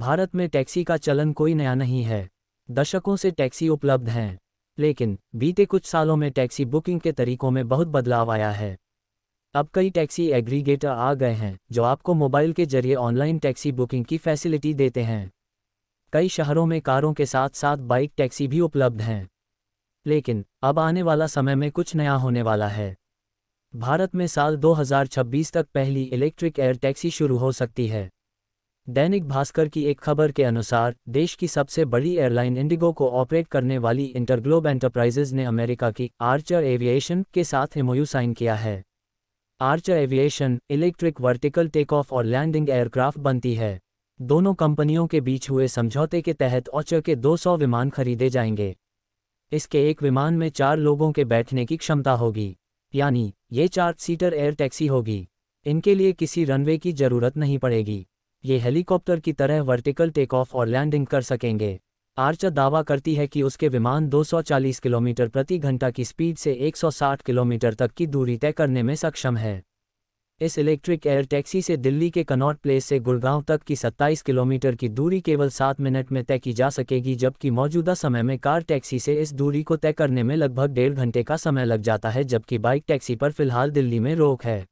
भारत में टैक्सी का चलन कोई नया नहीं है दशकों से टैक्सी उपलब्ध हैं लेकिन बीते कुछ सालों में टैक्सी बुकिंग के तरीकों में बहुत बदलाव आया है अब कई टैक्सी एग्रीगेटर आ गए हैं जो आपको मोबाइल के जरिए ऑनलाइन टैक्सी बुकिंग की फैसिलिटी देते हैं कई शहरों में कारों के साथ साथ बाइक टैक्सी भी उपलब्ध हैं लेकिन अब आने वाला समय में कुछ नया होने वाला है भारत में साल 2026 तक पहली इलेक्ट्रिक एयर टैक्सी शुरू हो सकती है दैनिक भास्कर की एक खबर के अनुसार देश की सबसे बड़ी एयरलाइन इंडिगो को ऑपरेट करने वाली इंटरग्लोब एंटरप्राइजेज ने अमेरिका की आर्चर एविएशन के साथ एमओयू साइन किया है Archer Aviation electric vertical takeoff और लैंडिंग एयरक्राफ्ट बनती है दोनों कंपनियों के बीच हुए समझौते के तहत औचर के 200 विमान खरीदे जाएंगे इसके एक विमान में चार लोगों के बैठने की क्षमता होगी यानी ये चार सीटर एयर टैक्सी होगी इनके लिए किसी रनवे की जरूरत नहीं पड़ेगी ये हेलीकॉप्टर की तरह वर्टिकल टेक ऑफ और लैंडिंग कर सकेंगे आर्चर दावा करती है कि उसके विमान 240 किलोमीटर प्रति घंटा की स्पीड से 160 किलोमीटर तक की दूरी तय करने में सक्षम है इस इलेक्ट्रिक एयर टैक्सी से दिल्ली के कनॉट प्लेस से गुड़गांव तक की 27 किलोमीटर की दूरी केवल सात मिनट में तय की जा सकेगी जबकि मौजूदा समय में कार टैक्सी से इस दूरी को तय करने में लगभग डेढ़ घंटे का समय लग जाता है जबकि बाइक टैक्सी पर फिलहाल दिल्ली में रोक है